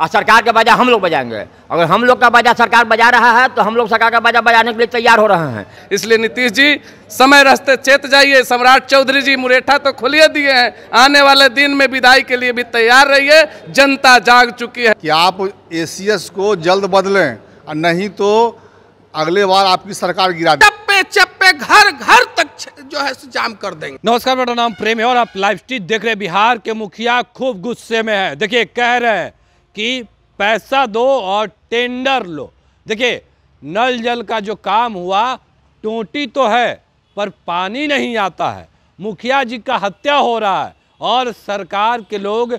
और सरकार का बाजा हम लोग बजाएंगे अगर हम लोग का बाजा सरकार बजा रहा है तो हम लोग सरकार का बाजा बजाने के लिए तैयार हो रहे हैं इसलिए नीतीश जी समय रास्ते चेत जाइए सम्राट चौधरी जी मुरेठा तो खुलिए दिए हैं आने वाले दिन में विदाई के लिए भी तैयार रहिए जनता जाग चुकी है कि आप ए को जल्द बदलें और नहीं तो अगले बार आपकी सरकार गिरा चप्पे चप्पे घर घर तक जो है जाम कर देंगे नमस्कार मेरा नाम प्रेम है और आप लाइव स्ट्रीट देख रहे बिहार के मुखिया खूब गुस्से में है देखिए कह रहे हैं कि पैसा दो और टेंडर लो देखिए नल जल का जो काम हुआ टोटी तो है पर पानी नहीं आता है मुखिया जी का हत्या हो रहा है और सरकार के लोग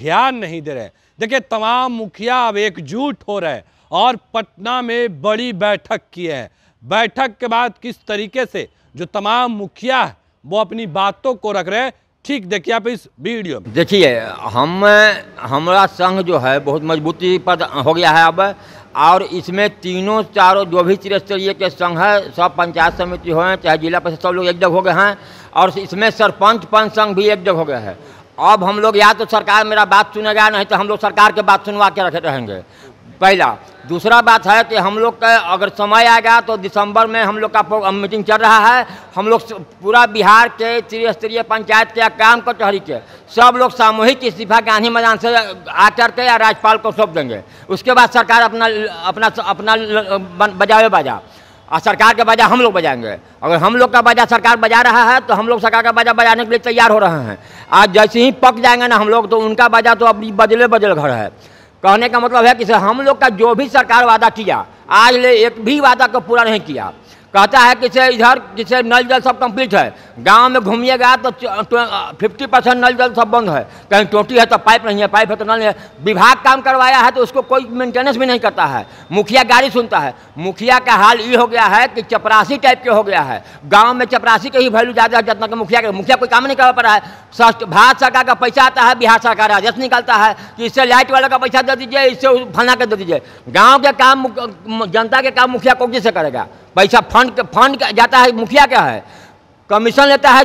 ध्यान नहीं दे रहे देखिए तमाम मुखिया अब एकजुट हो रहे और पटना में बड़ी बैठक की है बैठक के बाद किस तरीके से जो तमाम मुखिया है वो अपनी बातों को रख रहे हैं ठीक देखिए आप इस वीडियो में देखिए हम हमारा संघ जो है बहुत मजबूती पर हो गया है अब और इसमें तीनों चारों जो भी त्रिस्तरीय के संघ है सब पंचायत समिति हो चाहे जिला परिषद सब लोग एकजग हो गए हैं और इसमें सरपंच पंच संघ भी जगह हो गए हैं अब हम लोग या तो सरकार मेरा बात सुनेगा नहीं तो हम लोग सरकार के बात सुनवा के रखे रहेंगे पहला दूसरा बात है कि हम लोग का अगर समय आ गया तो दिसंबर में हम लोग का मीटिंग चल रहा है हम लोग पूरा बिहार के त्रिस्तरीय पंचायत के काम कचहरी के सब लोग सामूहिक इस्तीफा गांधी मैदान से आकर के या राज्यपाल को सौंप देंगे उसके बाद सरकार अपना अपना अपना बजावे बाजा और सरकार का बाजा हम लोग बजाएंगे अगर हम लोग का बजा सरकार बजा रहा है तो हम लोग सरकार का बाजा बजाने के लिए तैयार हो रहे हैं आज जैसे ही पक जाएंगे ना हम लोग तो उनका बजा तो अब बदले बदल घर है कहने का मतलब है कि हम लोग का जो भी सरकार वादा किया आज ले एक भी वादा को पूरा नहीं किया कहता है कि इधर जैसे नल जल सब कंप्लीट है गांव में घूमिएगा तो फिफ्टी परसेंट नल जल सब बंद है कहीं टोटी है तो पाइप नहीं है पाइप है तो नल है विभाग काम करवाया है तो उसको कोई मेंटेनेंस भी नहीं करता है मुखिया गाड़ी सुनता है मुखिया का हाल ये हो गया है कि चपरासी टाइप के हो गया है गाँव में चपरासी का ही वैल्यू ज़्यादा है जितना कि मुखिया के मुखिया कोई काम नहीं करवा पा रहा है भारत सरकार का पैसा आता है बिहार सरकार राजस्व निकलता है कि इससे लाइट वाला का पैसा दे दीजिए इससे फना कर दे दीजिए गाँव के काम जनता के काम मुखिया कौन से करेगा पैसा फंड फंड जाता है मुखिया क्या है कमीशन लेता है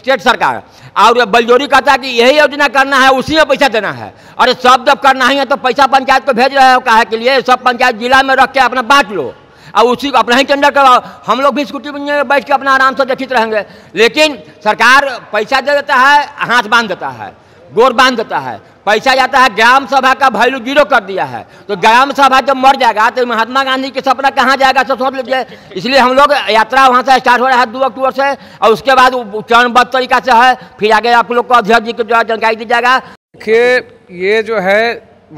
स्टेट सरकार और बलजोरी कहता है कि यही योजना करना है उसी में पैसा देना है अरे सब जब करना ही है तो पैसा पंचायत को भेज रहे हो कहा के लिए सब पंचायत जिला में रख के अपना बांट लो और उसी को अपना ही टेंडर करवाओ हम लोग भी स्कूटी में बैठ के अपना आराम से देखित रहेंगे लेकिन सरकार पैसा दे देता है हाथ बांध देता है गोर बांध देता है पैसा जाता है ग्राम सभा का वैल्यू जीरो कर दिया है तो ग्राम सभा जब मर जाएगा तो महात्मा गांधी के सपना कहाँ जाएगा सब सोच लीजिए इसलिए हम लोग यात्रा वहाँ से स्टार्ट हो रहा है दो अक्टूबर से और उसके बाद चरणबद्ध तरीका से है फिर आगे आप लोग को अध्यक्ष जी के द्वारा जानकारी दी जाएगा देखिए ये जो है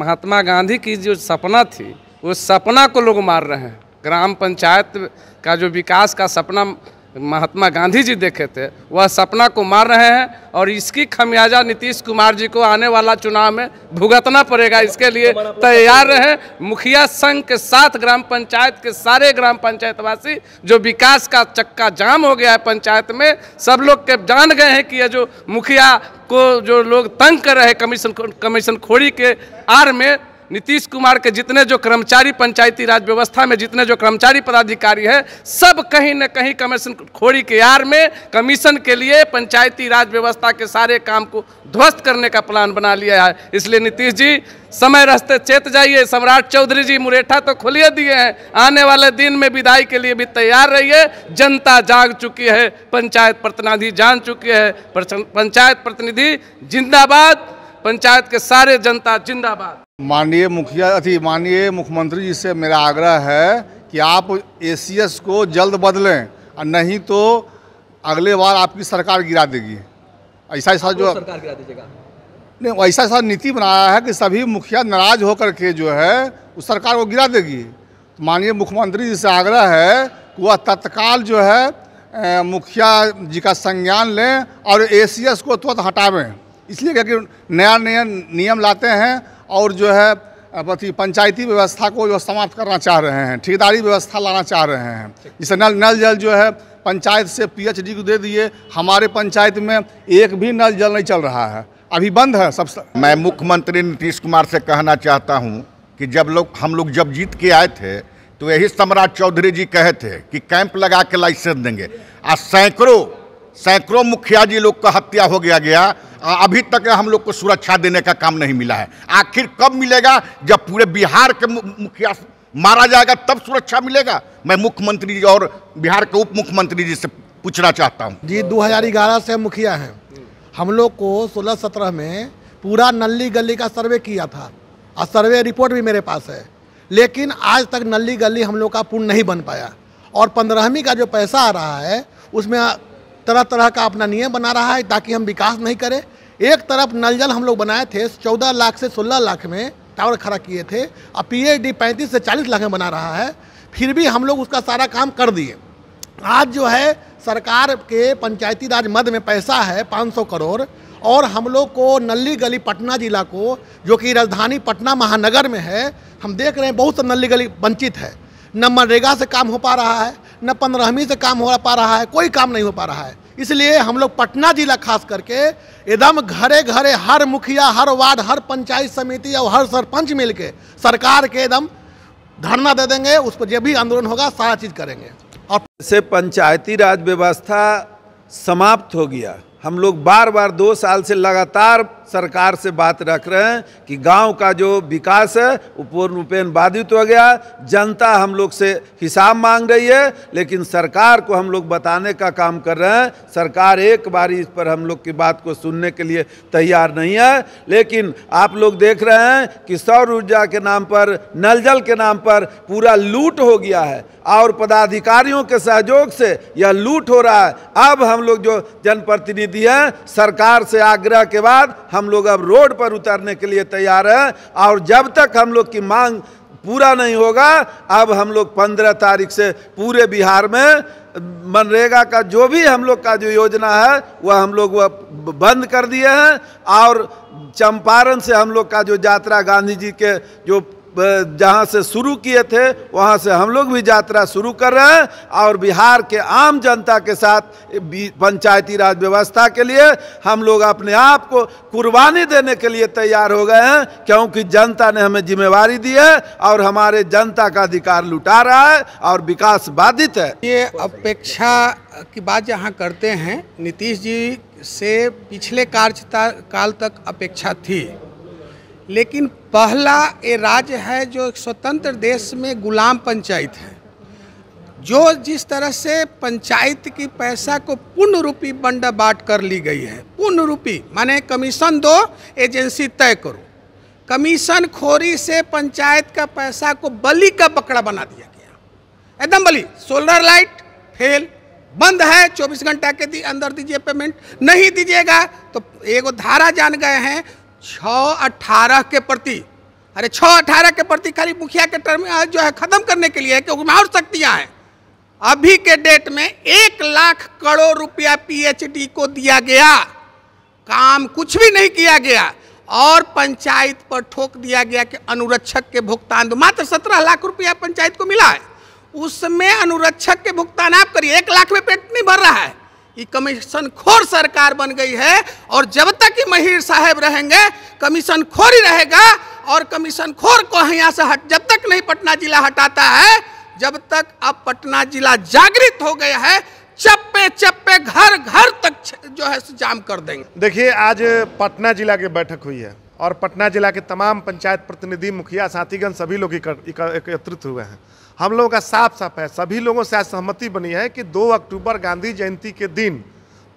महात्मा गांधी की जो सपना थी उस सपना को लोग मार रहे हैं ग्राम पंचायत का जो विकास का सपना महात्मा गांधी जी देखे थे वह सपना को मार रहे हैं और इसकी खमियाजा नीतीश कुमार जी को आने वाला चुनाव में भुगतना पड़ेगा इसके लिए तैयार रहे मुखिया संघ के साथ ग्राम पंचायत के सारे ग्राम पंचायतवासी जो विकास का चक्का जाम हो गया है पंचायत में सब लोग के जान गए हैं कि यह जो मुखिया को जो लोग तंग कर रहे हैं कमीशन कमीशन खोरी के आर में नीतीश कुमार के जितने जो कर्मचारी पंचायती राज व्यवस्था में जितने जो कर्मचारी पदाधिकारी है सब कहीं न कहीं कमीशन खोरी के यार में कमीशन के लिए पंचायती राज व्यवस्था के सारे काम को ध्वस्त करने का प्लान बना लिया है इसलिए नीतीश जी समय रास्ते चेत जाइए सम्राट चौधरी जी मुरेठा तो खुलिए दिए हैं आने वाले दिन में विदाई के लिए भी तैयार रहिए जनता जाग चुकी है पंचायत प्रतिनिधि जान चुकी है पंचायत प्रतिनिधि जिंदाबाद पंचायत के सारे जनता जिंदाबाद माननीय मुखिया अति माननीय मुख्यमंत्री जी से मेरा आग्रह है कि आप एसीएस को जल्द बदलें और नहीं तो अगले बार आपकी सरकार गिरा देगी ऐसा ऐसा जो सरकार गिरा दीजिएगा नहीं ऐसा ऐसा नीति बनाया है कि सभी मुखिया नाराज होकर के जो है उस सरकार को गिरा देगी तो माननीय मुख्यमंत्री जी से आग्रह है कि वह तत्काल जो है मुखिया जी का संज्ञान लें और ए को तुरंत हटावें इसलिए क्या कि नया नया नियम लाते हैं और जो है अथी पंचायती व्यवस्था को जो समाप्त करना चाह रहे हैं ठेकेदारी व्यवस्था लाना चाह रहे हैं जैसे नल नल जल जो है पंचायत से पीएचडी को दे दिए हमारे पंचायत में एक भी नल जल नहीं चल रहा है अभी बंद है सबसे मैं मुख्यमंत्री नीतीश कुमार से कहना चाहता हूँ कि जब लोग हम लोग जब जीत के आए थे तो यही सम्राट चौधरी जी कहे थे कि कैंप लगा के लाइसेंस देंगे आज सैकड़ों सैकड़ों मुखिया जी लोग का हत्या हो गया गया अभी तक हम लोग को सुरक्षा देने का काम नहीं मिला है आखिर कब मिलेगा जब पूरे बिहार के मुखिया मारा जाएगा तब सुरक्षा मिलेगा मैं मुख्यमंत्री जी और बिहार के उप मुख्यमंत्री जी से पूछना चाहता हूँ जी 2011 से मुखिया हैं हम लोग को 16-17 में पूरा नल्ली गली का सर्वे किया था और सर्वे रिपोर्ट भी मेरे पास है लेकिन आज तक नल्ली गली हम लोग का पूर्ण नहीं बन पाया और पंद्रहवीं का जो पैसा आ रहा है उसमें तरह तरह का अपना नियम बना रहा है ताकि हम विकास नहीं करें एक तरफ नल जल हम लोग बनाए थे चौदह लाख से सोलह लाख में टावर खड़ा किए थे अब पी एच डी पैंतीस से चालीस लाख में बना रहा है फिर भी हम लोग उसका सारा काम कर दिए आज जो है सरकार के पंचायती राज मद में पैसा है 500 करोड़ और हम लोग को नली गली पटना जिला को जो कि राजधानी पटना महानगर में है हम देख रहे हैं बहुत सा नली गली वंचित है न मनरेगा से काम हो पा रहा है न पंद्रहवीं से काम हो पा रहा है कोई काम नहीं हो पा रहा है इसलिए हम लोग पटना जिला खास करके एकदम घरे घरे हर मुखिया हर वार्ड हर पंचायत समिति और हर सरपंच मिल के सरकार के एकदम धरना दे देंगे उस पर जो भी आंदोलन होगा सारा चीज़ करेंगे और से पंचायती राज व्यवस्था समाप्त हो गया हम लोग बार बार दो साल से लगातार सरकार से बात रख रहे हैं कि गांव का जो विकास है वो पूर्ण रूपेण बाधित हो गया जनता हम लोग से हिसाब मांग रही है लेकिन सरकार को हम लोग बताने का काम कर रहे हैं सरकार एक बारी इस पर हम लोग की बात को सुनने के लिए तैयार नहीं है लेकिन आप लोग देख रहे हैं कि सौर ऊर्जा के नाम पर नल जल के नाम पर पूरा लूट हो गया है और पदाधिकारियों के सहयोग से यह लूट हो रहा है अब हम लोग जो जनप्रतिनिधि हैं सरकार से आग्रह के बाद हम लोग अब रोड पर उतरने के लिए तैयार हैं और जब तक हम लोग की मांग पूरा नहीं होगा अब हम लोग पंद्रह तारीख से पूरे बिहार में मनरेगा का जो भी हम लोग का जो योजना है वह हम लोग वह बंद कर दिए हैं और चंपारण से हम लोग का जो यात्रा गांधी जी के जो जहाँ से शुरू किए थे वहाँ से हम लोग भी यात्रा शुरू कर रहे हैं और बिहार के आम जनता के साथ पंचायती राज व्यवस्था के लिए हम लोग अपने आप को कुर्बानी देने के लिए तैयार हो गए हैं क्योंकि जनता ने हमें जिम्मेवारी दी है और हमारे जनता का अधिकार लुटा रहा है और विकास बाधित है ये अपेक्षा की बात जहाँ करते हैं नीतीश जी से पिछले कार्यकाल तक अपेक्षा थी लेकिन पहला ये राज्य है जो एक स्वतंत्र देश में गुलाम पंचायत है जो जिस तरह से पंचायत की पैसा को पूर्ण रूपी बंड बाट कर ली गई है पूर्ण रूपी माने कमीशन दो एजेंसी तय करो कमीशन खोरी से पंचायत का पैसा को बलि का बकड़ा बना दिया गया एकदम बलि सोलर लाइट फेल बंद है 24 घंटा के अंदर दीजिए पेमेंट नहीं दीजिएगा तो एगो धारा जान गए हैं छ अठारह के प्रति अरे छः अठारह के प्रति खाली मुखिया के टर्म जो है ख़त्म करने के लिए क्योंकि और शक्तियाँ हैं अभी के डेट में एक लाख करोड़ रुपया पीएचडी को दिया गया काम कुछ भी नहीं किया गया और पंचायत पर ठोक दिया गया कि अनुरक्षक के भुगतान दो मात्र सत्रह लाख रुपया पंचायत को मिला है उसमें अनुरक्षक के भुगतान आप करिए एक लाख में पेट नहीं भर रहा है ये कमीशन खोर सरकार बन गई है और जब तक ये महिर साहब रहेंगे कमीशन खोर ही रहेगा और कमीशन खोर को यहाँ से हट जब तक नहीं पटना जिला हटाता है जब तक अब पटना जिला जागृत हो गया है चप्पे चप्पे घर घर तक जो है जाम कर देंगे देखिए आज पटना जिला की बैठक हुई है और पटना जिला के तमाम पंचायत प्रतिनिधि मुखिया साथीगण सभी लोग एकत्रित हुए हैं हम लोगों का साफ साफ है सभी लोगों से आज सहमति बनी है कि 2 अक्टूबर गांधी जयंती के दिन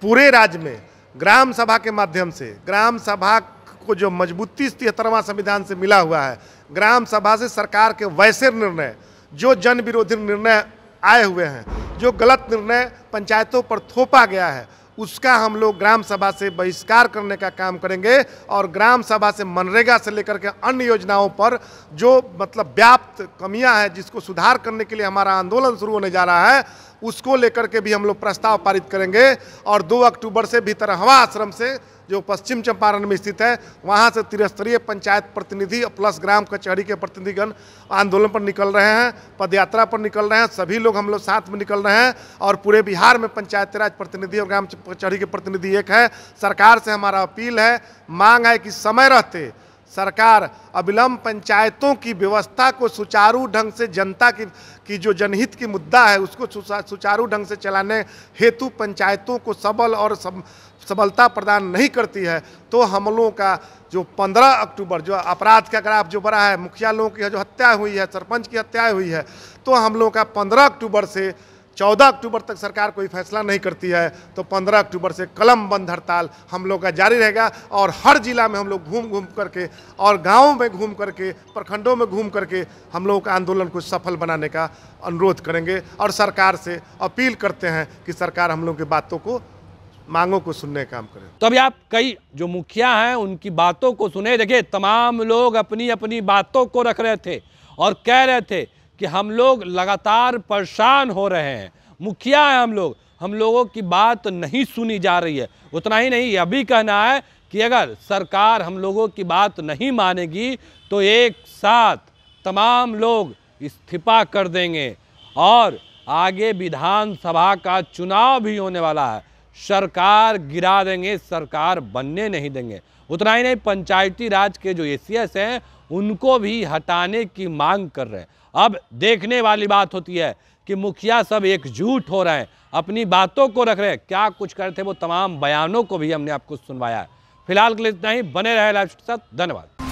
पूरे राज्य में ग्राम सभा के माध्यम से ग्राम सभा को जो मजबूती तिहत्तरवां संविधान से मिला हुआ है ग्राम सभा से सरकार के वैसे निर्णय जो जन विरोधी निर्णय आए हुए हैं जो गलत निर्णय पंचायतों पर थोपा गया है उसका हम लोग ग्राम सभा से बहिष्कार करने का काम करेंगे और ग्राम सभा से मनरेगा से लेकर के अन्य योजनाओं पर जो मतलब व्याप्त कमियां हैं जिसको सुधार करने के लिए हमारा आंदोलन शुरू होने जा रहा है उसको लेकर के भी हम लोग प्रस्ताव पारित करेंगे और दो अक्टूबर से भीतर हवा आश्रम से जो पश्चिम चंपारण में स्थित है वहाँ से त्रिस्तरीय पंचायत प्रतिनिधि प्लस ग्राम कचहरी के प्रतिनिधिगण आंदोलन पर निकल रहे हैं पदयात्रा पर निकल रहे हैं सभी लोग हम लोग साथ में निकल रहे हैं और पूरे बिहार में पंचायत राज प्रतिनिधि और ग्राम कचहरी के प्रतिनिधि एक है सरकार से हमारा अपील है मांग है कि समय रहते सरकार अविलंब पंचायतों की व्यवस्था को सुचारू ढंग से जनता की की जो जनहित की मुद्दा है उसको सुचारू ढंग से चलाने हेतु पंचायतों को सबल और सब सबलता प्रदान नहीं करती है तो हम लोगों का जो 15 अक्टूबर जो अपराध का ग्राफ जो बड़ा है मुखिया लोगों की जो हत्या हुई है सरपंच की हत्या हुई है तो हम लोगों का 15 अक्टूबर से 14 अक्टूबर तक सरकार कोई फैसला नहीं करती है तो 15 अक्टूबर से कलम बंद हड़ताल हम लोग का जारी रहेगा और हर जिला में हम लोग घूम घूम करके और गाँव में घूम करके प्रखंडों में घूम करके हम लोगों का आंदोलन को सफल बनाने का अनुरोध करेंगे और सरकार से अपील करते हैं कि सरकार हम लोग की बातों को मांगों को सुनने काम करें तो अभी आप कई जो मुखिया हैं उनकी बातों को सुने देखिए तमाम लोग अपनी अपनी बातों को रख रहे थे और कह रहे थे कि हम लोग लगातार परेशान हो रहे हैं मुखिया हैं हम लोग हम लोगों की बात नहीं सुनी जा रही है उतना ही नहीं यह भी कहना है कि अगर सरकार हम लोगों की बात नहीं मानेगी तो एक साथ तमाम लोग इस्तीफा कर देंगे और आगे विधानसभा का चुनाव भी होने वाला है सरकार गिरा देंगे सरकार बनने नहीं देंगे उतना ही नहीं पंचायती राज के जो एसीएस हैं उनको भी हटाने की मांग कर रहे हैं अब देखने वाली बात होती है कि मुखिया सब एकजुट हो रहे हैं अपनी बातों को रख रहे हैं क्या कुछ कर थे वो तमाम बयानों को भी हमने आपको सुनवाया है फिलहाल के लिए इतना ही बने रहे लाइफ साथ धन्यवाद